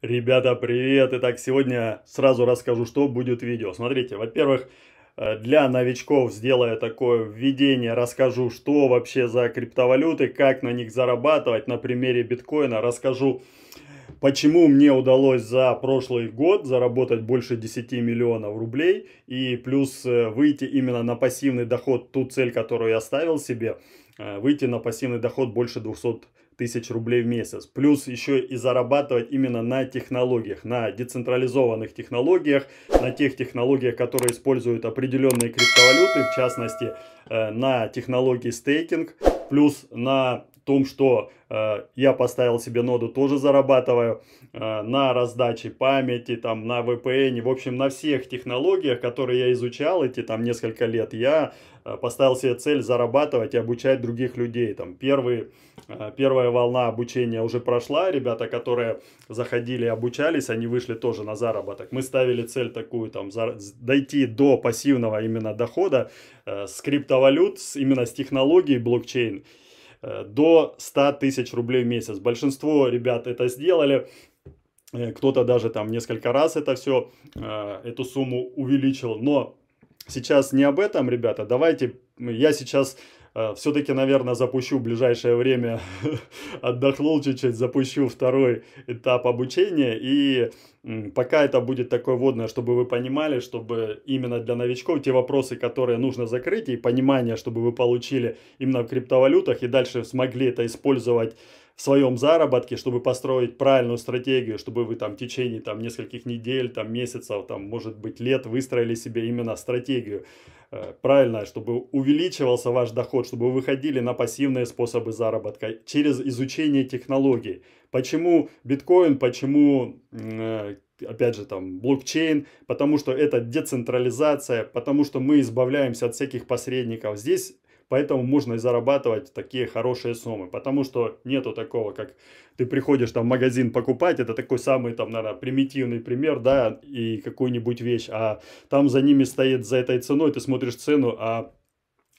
Ребята, привет! Итак, сегодня сразу расскажу, что будет видео. Смотрите, во-первых, э, для новичков сделая такое введение, расскажу, что вообще за криптовалюты, как на них зарабатывать. На примере биткоина расскажу, почему мне удалось за прошлый год заработать больше 10 миллионов рублей и плюс э, выйти именно на пассивный доход, ту цель, которую я ставил себе, э, выйти на пассивный доход больше 200 тысяч рублей в месяц. Плюс еще и зарабатывать именно на технологиях, на децентрализованных технологиях, на тех технологиях, которые используют определенные криптовалюты, в частности э, на технологии стейкинг, плюс на том, что э, я поставил себе ноду, тоже зарабатываю э, на раздаче памяти, там, на VPN, в общем, на всех технологиях, которые я изучал эти там несколько лет, я э, поставил себе цель зарабатывать и обучать других людей. Там, первый, э, первая волна обучения уже прошла, ребята, которые заходили и обучались, они вышли тоже на заработок. Мы ставили цель такую, там, за, дойти до пассивного именно дохода э, с криптовалют, с, именно с технологией блокчейн. Э, до 100 тысяч рублей в месяц. Большинство ребят это сделали. Э, кто-то даже там несколько раз это все, э, эту сумму увеличил. Но сейчас не об этом, ребята. Давайте, я сейчас Э, Все-таки, наверное, запущу в ближайшее время, отдохнул чуть-чуть, запущу второй этап обучения. И пока это будет такое водное, чтобы вы понимали, чтобы именно для новичков те вопросы, которые нужно закрыть, и понимание, чтобы вы получили именно в криптовалютах, и дальше смогли это использовать в своем заработке, чтобы построить правильную стратегию, чтобы вы там в течение там нескольких недель, там месяцев, там может быть лет выстроили себе именно стратегию э, правильно, чтобы увеличивался ваш доход, чтобы вы выходили на пассивные способы заработка через изучение технологий. Почему биткоин, почему, э, опять же, там, блокчейн, потому что это децентрализация, потому что мы избавляемся от всяких посредников. Здесь Поэтому можно и зарабатывать такие хорошие суммы, потому что нету такого, как ты приходишь там в магазин покупать, это такой самый там, наверное, примитивный пример, да, и какую-нибудь вещь, а там за ними стоит за этой ценой, ты смотришь цену, а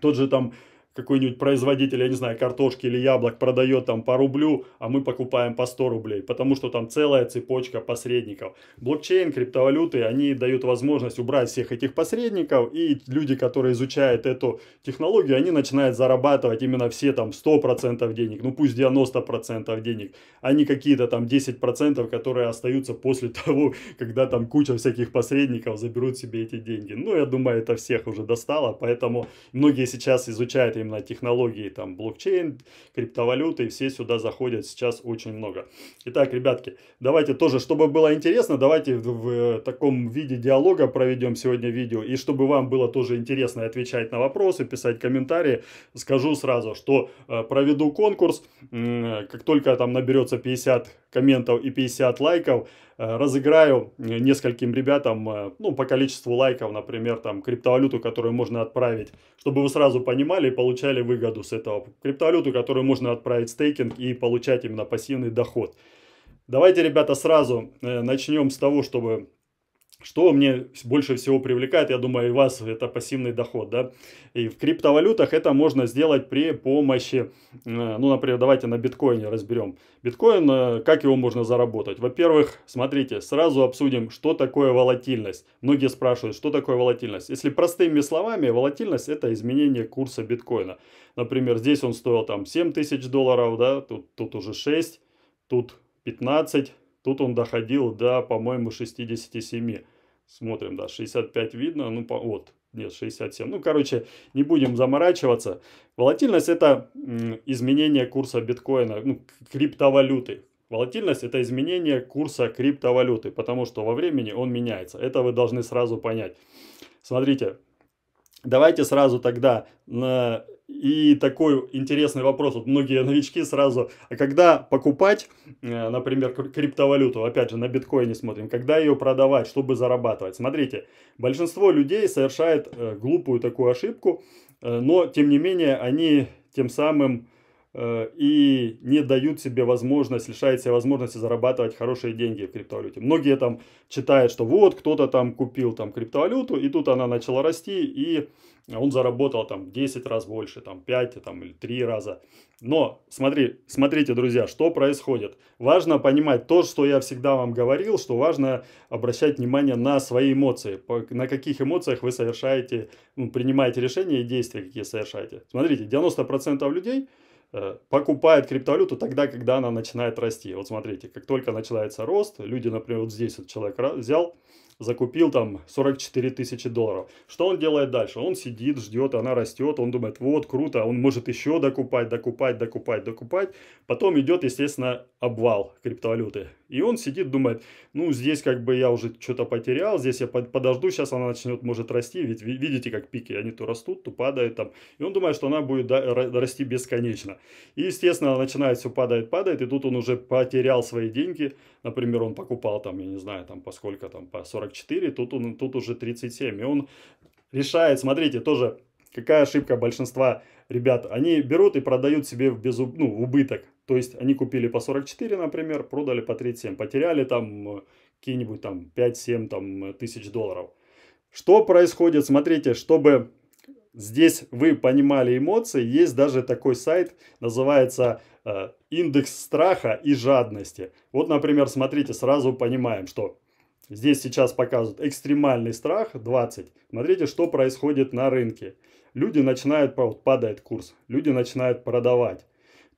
тот же там какой-нибудь производитель, я не знаю, картошки или яблок продает там по рублю, а мы покупаем по 100 рублей, потому что там целая цепочка посредников. Блокчейн, криптовалюты, они дают возможность убрать всех этих посредников, и люди, которые изучают эту технологию, они начинают зарабатывать именно все там 100% денег, ну пусть 90% денег, а не какие-то там 10%, которые остаются после того, когда там куча всяких посредников заберут себе эти деньги. Ну, я думаю, это всех уже достало, поэтому многие сейчас изучают именно технологии, там, блокчейн, криптовалюты, и все сюда заходят сейчас очень много. Итак, ребятки, давайте тоже, чтобы было интересно, давайте в, в, в э, таком виде диалога проведем сегодня видео, и чтобы вам было тоже интересно отвечать на вопросы, писать комментарии, скажу сразу, что э, проведу конкурс, э, как только там наберется 50 комментов и 50 лайков, Э, разыграю нескольким ребятам, э, ну, по количеству лайков, например, там, криптовалюту, которую можно отправить, чтобы вы сразу понимали и получали выгоду с этого. Криптовалюту, которую можно отправить стейкинг и получать именно пассивный доход. Давайте, ребята, сразу э, начнем с того, чтобы что мне больше всего привлекает, я думаю, и вас, это пассивный доход, да. И в криптовалютах это можно сделать при помощи, э, ну, например, давайте на биткоине разберем. Биткоин, э, как его можно заработать? Во-первых, смотрите, сразу обсудим, что такое волатильность. Многие спрашивают, что такое волатильность. Если простыми словами, волатильность это изменение курса биткоина. Например, здесь он стоил там 7 тысяч долларов, да, тут, тут уже 6, тут 15, Тут он доходил до, по-моему, 67. Смотрим, да, 65 видно, ну, по, вот, нет, 67. Ну, короче, не будем заморачиваться. Волатильность – это изменение курса биткоина, ну, криптовалюты. Волатильность – это изменение курса криптовалюты, потому что во времени он меняется. Это вы должны сразу понять. Смотрите, Давайте сразу тогда на... и такой интересный вопрос. Вот многие новички сразу, а когда покупать, э, например, криптовалюту, опять же, на биткоине смотрим, когда ее продавать, чтобы зарабатывать. Смотрите, большинство людей совершает э, глупую такую ошибку, э, но, тем не менее, они тем самым Э, и не дают себе возможность, лишает себя возможности зарабатывать хорошие деньги в криптовалюте. Многие там читают, что вот кто-то там купил там криптовалюту, и тут она начала расти, и он заработал там 10 раз больше, там 5 там, или 3 раза. Но смотри, смотрите, друзья, что происходит. Важно понимать то, что я всегда вам говорил, что важно обращать внимание на свои эмоции, на каких эмоциях вы совершаете, ну, принимаете решения и действия, какие совершаете. Смотрите, 90% людей – Э, покупает криптовалюту тогда, когда она начинает расти. Вот смотрите, как только начинается рост, люди, например, вот здесь вот человек взял, закупил там 44 тысячи долларов. Что он делает дальше? Он сидит, ждет, она растет, он думает, вот, круто, он может еще докупать, докупать, докупать, докупать. Потом идет, естественно, обвал криптовалюты. И он сидит, думает, ну, здесь как бы я уже что-то потерял, здесь я подожду, сейчас она начнет, может, расти, ведь видите, как пики, они то растут, то падают там. И он думает, что она будет расти бесконечно. И, естественно, начинает все падает, падает, и тут он уже потерял свои деньги. Например, он покупал там, я не знаю, там, поскольку там, по 40 44, тут, он, тут уже 37. И он решает, смотрите, тоже какая ошибка большинства ребят. Они берут и продают себе в, без, ну, убыток. То есть они купили по 44, например, продали по 37, потеряли там э, какие-нибудь там 5-7 там, э, тысяч долларов. Что происходит? Смотрите, чтобы здесь вы понимали эмоции, есть даже такой сайт, называется э, «Индекс страха и жадности». Вот, например, смотрите, сразу понимаем, что Здесь сейчас показывают экстремальный страх 20. Смотрите, что происходит на рынке. Люди начинают, падает курс, люди начинают продавать.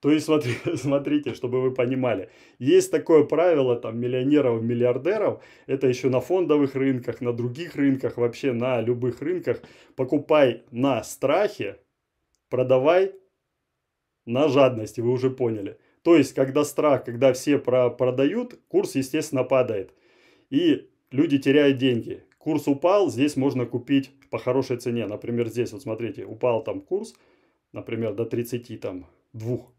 То есть, смотрите, чтобы вы понимали, есть такое правило там миллионеров, миллиардеров, это еще на фондовых рынках, на других рынках, вообще на любых рынках, покупай на страхе, продавай на жадности, вы уже поняли. То есть, когда страх, когда все про продают, курс, естественно, падает и люди теряют деньги. Курс упал, здесь можно купить по хорошей цене. Например, здесь, вот смотрите, упал там курс, например, до 30 там двух.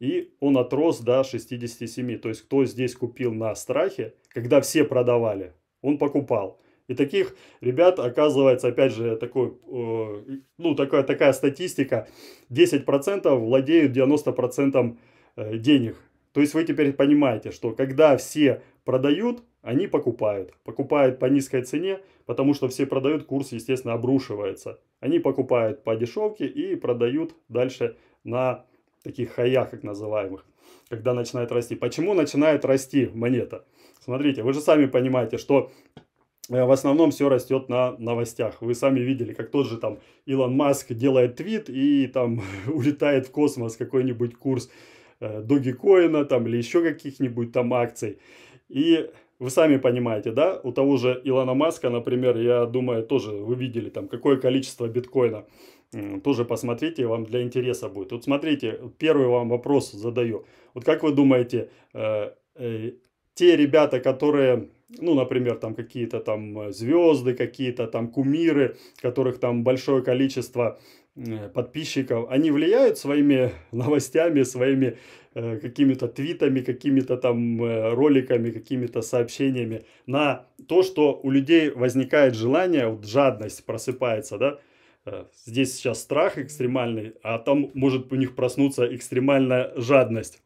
И он отрос до 67. То есть, кто здесь купил на страхе, когда все продавали, он покупал. И таких ребят, оказывается, опять же, такой, э, ну, такая, такая статистика, 10% владеют 90% э, денег. То есть вы теперь понимаете, что когда все Продают, они покупают. Покупают по низкой цене, потому что все продают, курс, естественно, обрушивается. Они покупают по дешевке и продают дальше на таких хаях, как называемых, когда начинает расти. Почему начинает расти монета? Смотрите, вы же сами понимаете, что э, в основном все растет на новостях. Вы сами видели, как тот же там Илон Маск делает твит и там улетает в космос какой-нибудь курс э, Доги Коина там или еще каких-нибудь там акций. И вы сами понимаете, да, у того же Илона Маска, например, я думаю, тоже вы видели там, какое количество биткоина. Тоже посмотрите, вам для интереса будет. Вот смотрите, первый вам вопрос задаю. Вот как вы думаете, э, э, те ребята, которые, ну, например, там какие-то там э, звезды, какие-то там кумиры, которых там большое количество, Э, подписчиков, они влияют своими новостями, своими э, какими-то твитами, какими-то там э, роликами, какими-то сообщениями на то, что у людей возникает желание, вот жадность просыпается, да? Э, здесь сейчас страх экстремальный, а там может у них проснуться экстремальная жадность.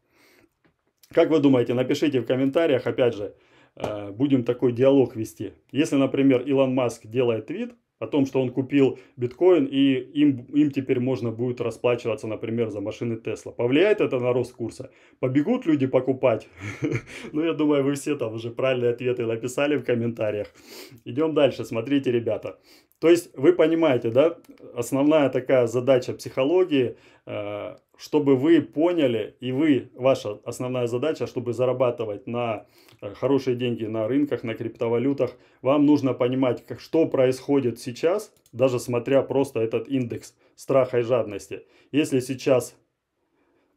Как вы думаете, напишите в комментариях, опять же, э, будем такой диалог вести. Если, например, Илон Маск делает твит, о том, что он купил биткоин, и им, им теперь можно будет расплачиваться, например, за машины Тесла. Повлияет это на рост курса? Побегут люди покупать? Ну, я думаю, вы все там уже правильные ответы написали в комментариях. Идем дальше, смотрите, ребята. То есть, вы понимаете, да, основная такая задача психологии э, чтобы вы поняли, и вы, ваша основная задача, чтобы зарабатывать на э, хорошие деньги на рынках, на криптовалютах, вам нужно понимать, как, что происходит сейчас, даже смотря просто этот индекс страха и жадности. Если сейчас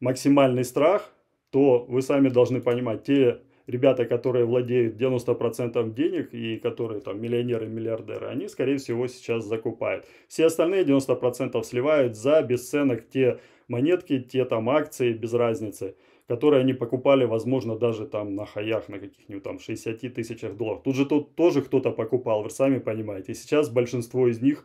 максимальный страх, то вы сами должны понимать, те ребята, которые владеют 90% денег и которые там миллионеры, миллиардеры, они, скорее всего, сейчас закупают. Все остальные 90% сливают за бесценок те монетки, те там акции, без разницы, которые они покупали, возможно, даже там на хаях, на каких-нибудь там 60 тысячах долларов. Тут же тут тоже кто-то покупал, вы сами понимаете. И сейчас большинство из них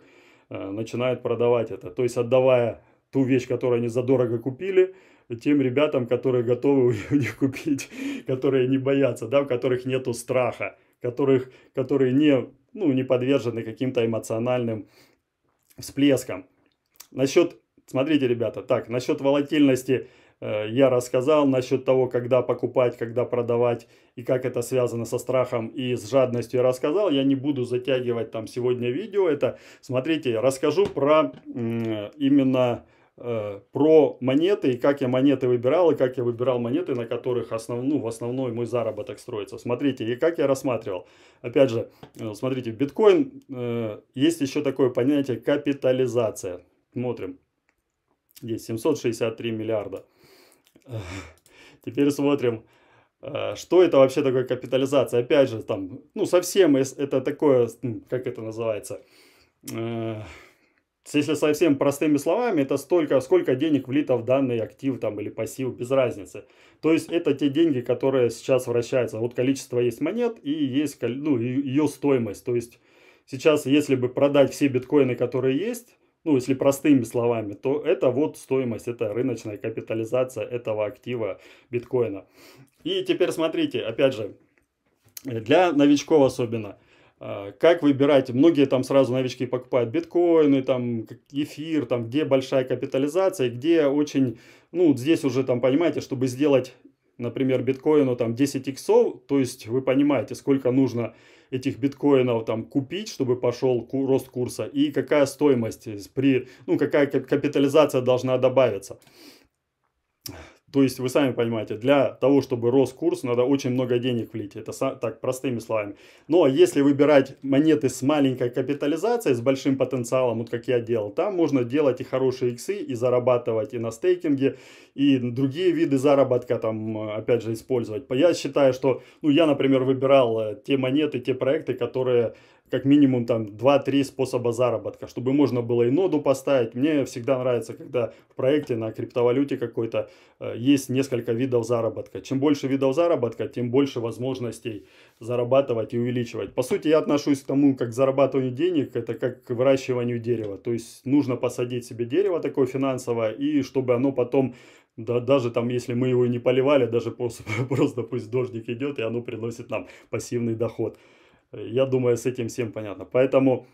э, начинает продавать это. То есть отдавая ту вещь, которую они задорого купили, тем ребятам, которые готовы у них купить, которые не боятся, да, у которых нету страха, которых, которые не, ну, не подвержены каким-то эмоциональным всплескам. Насчет Смотрите, ребята, так, насчет волатильности э, я рассказал, насчет того, когда покупать, когда продавать, и как это связано со страхом и с жадностью я рассказал. Я не буду затягивать там сегодня видео это. Смотрите, я расскажу про э, именно про монеты и как я монеты выбирал, и как я выбирал монеты, на которых основ, ну, в основной мой заработок строится. Смотрите, и как я рассматривал. Опять же, э, смотрите, биткоин, э, есть еще такое понятие капитализация. Смотрим. Здесь 763 миллиарда. Теперь смотрим, э, что это вообще такое капитализация. Опять же, там, ну, совсем это такое, как это называется, э, если совсем простыми словами, это столько, сколько денег влито в данный актив там, или пассив, без разницы. То есть это те деньги, которые сейчас вращаются. Вот количество есть монет и есть ну, ее стоимость. То есть сейчас, если бы продать все биткоины, которые есть, ну, если простыми словами, то это вот стоимость, это рыночная капитализация этого актива биткоина. И теперь смотрите, опять же, для новичков особенно, а, как выбирать, многие там сразу новички покупают биткоины, там эфир, там где большая капитализация, где очень, ну, здесь уже там, понимаете, чтобы сделать например, биткоину там 10 иксов, то есть вы понимаете, сколько нужно этих биткоинов там купить, чтобы пошел рост курса, и какая стоимость э, при, ну, какая капитализация должна добавиться. То есть, вы сами понимаете, для того, чтобы рос курс, надо очень много денег влить. Это так, простыми словами. Но ну, а если выбирать монеты с маленькой капитализацией, с большим потенциалом, вот как я делал, там можно делать и хорошие иксы, и зарабатывать и на стейкинге, и другие виды заработка там, опять же, использовать. Я считаю, что, ну, я, например, выбирал э, те монеты, те проекты, которые как минимум там 2-3 способа заработка, чтобы можно было и ноду поставить. Мне всегда нравится, когда в проекте на криптовалюте какой-то э, есть несколько видов заработка. Чем больше видов заработка, тем больше возможностей зарабатывать и увеличивать. По сути, я отношусь к тому, как к зарабатыванию денег, это как к выращиванию дерева. То есть нужно посадить себе дерево такое финансовое, и чтобы оно потом да, даже там, если мы его не поливали, даже просто, просто пусть дождик идет, и оно приносит нам пассивный доход. Я думаю, с этим всем понятно. Поэтому,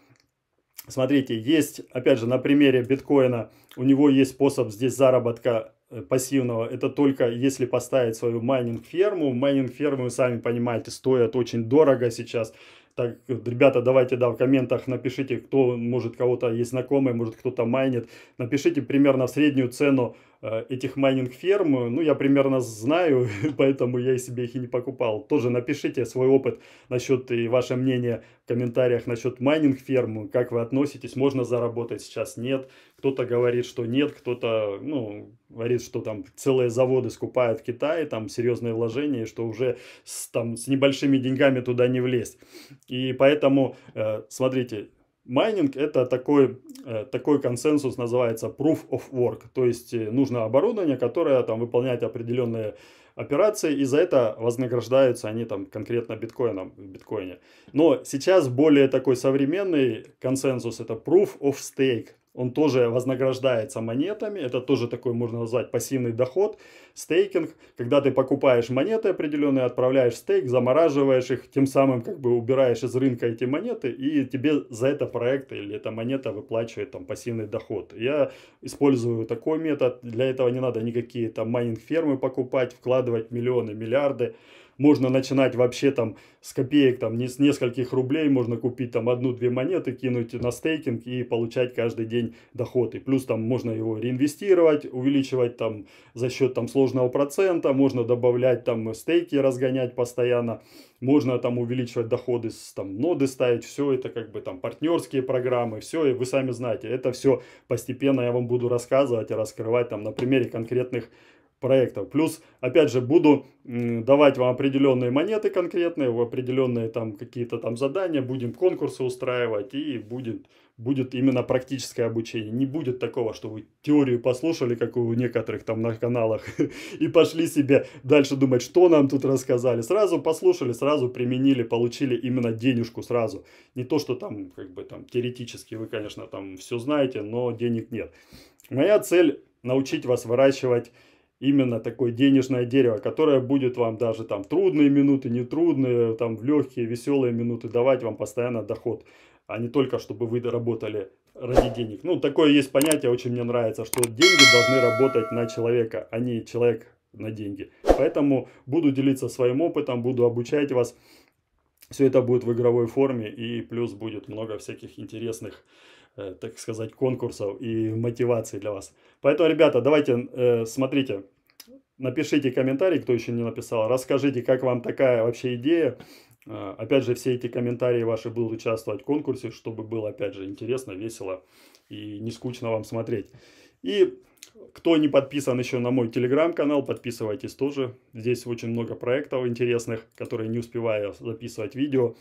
смотрите, есть, опять же, на примере биткоина, у него есть способ здесь заработка э, пассивного, это только если поставить свою майнинг-ферму. Майнинг-фермы, вы сами понимаете, стоят очень дорого сейчас. Так, ребята, давайте, да, в комментах напишите, кто, может, кого-то есть знакомый, может, кто-то майнит. Напишите примерно среднюю цену Э, этих майнинг-ферм, ну, я примерно знаю, поэтому я и себе их и не покупал. Тоже напишите свой опыт насчет и ваше мнение в комментариях насчет майнинг-ферм, как вы относитесь, можно заработать сейчас, нет. Кто-то говорит, что нет, кто-то, ну, говорит, что там целые заводы скупают в Китае, там серьезные вложения, что уже с, там с небольшими деньгами туда не влезть. И поэтому, э, смотрите, Майнинг – это такой, э, такой консенсус, называется proof of work. То есть э, нужно оборудование, которое там выполняет определенные операции, и за это вознаграждаются они там конкретно биткоином в биткоине. Но сейчас более такой современный консенсус – это proof of stake. Он тоже вознаграждается монетами, это тоже такой, можно назвать, пассивный доход – стейкинг, когда ты покупаешь монеты определенные, отправляешь стейк, замораживаешь их, тем самым как бы убираешь из рынка эти монеты, и тебе за это проект или эта монета выплачивает там пассивный доход. Я использую такой метод, для этого не надо никакие там майнинг-фермы покупать, вкладывать миллионы, миллиарды можно начинать вообще там с копеек, там не с нескольких рублей, можно купить там одну-две монеты, кинуть на стейкинг и получать каждый день доход. И плюс там можно его реинвестировать, увеличивать там за счет там сложных должного процента, можно добавлять там э, стейки, разгонять постоянно, можно там увеличивать доходы, там ноды ставить, все это как бы там партнерские программы, все, и вы сами знаете, это все постепенно я вам буду рассказывать и раскрывать там на примере конкретных проектов. Плюс, опять же, буду давать вам определенные монеты конкретные, определенные там какие-то там задания, будем конкурсы устраивать и будет, будет именно практическое обучение. Не будет такого, что вы теорию послушали, как у некоторых там на каналах, и пошли себе дальше думать, что нам тут рассказали. Сразу послушали, сразу применили, получили именно денежку сразу. Не то, что там как бы там теоретически вы, конечно, там все знаете, но денег нет. Моя цель научить вас выращивать именно такое денежное дерево, которое будет вам даже там трудные минуты, нетрудные, там в легкие, веселые минуты давать вам постоянно доход, а не только чтобы вы работали ради денег. Ну, такое есть понятие, очень мне нравится, что деньги должны работать на человека, а не человек на деньги. Поэтому буду делиться своим опытом, буду обучать вас. Все это будет в игровой форме и плюс будет много всяких интересных Э, так сказать, конкурсов и мотивации для вас. Поэтому, ребята, давайте, э, смотрите, напишите комментарий, кто еще не написал, расскажите, как вам такая вообще идея. Э, опять же, все эти комментарии ваши будут участвовать в конкурсе, чтобы было, опять же, интересно, весело и не скучно вам смотреть. И кто не подписан еще на мой телеграм-канал, подписывайтесь тоже. Здесь очень много проектов интересных, которые не успеваю записывать видео.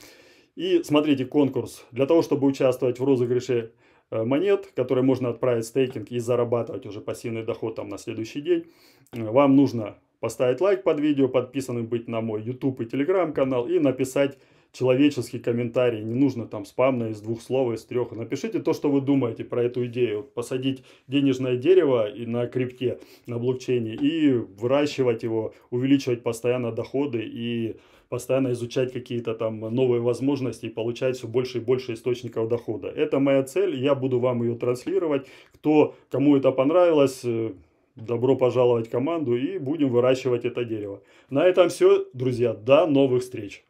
И смотрите конкурс. Для того, чтобы участвовать в розыгрыше Э, монет, которые можно отправить в стейкинг и зарабатывать уже пассивный доход там на следующий день. Э, вам нужно поставить лайк под видео, подписанным быть на мой YouTube и Telegram канал и написать человеческий комментарий. Не нужно там спамно из двух слов, а из трех. Напишите то, что вы думаете про эту идею. Посадить денежное дерево и на крипте, на блокчейне и выращивать его, увеличивать постоянно доходы и постоянно изучать какие-то там новые возможности и получать все больше и больше источников дохода. Это моя цель, я буду вам ее транслировать. Кто, кому это понравилось, э, добро пожаловать в команду и будем выращивать это дерево. На этом все, друзья, до новых встреч!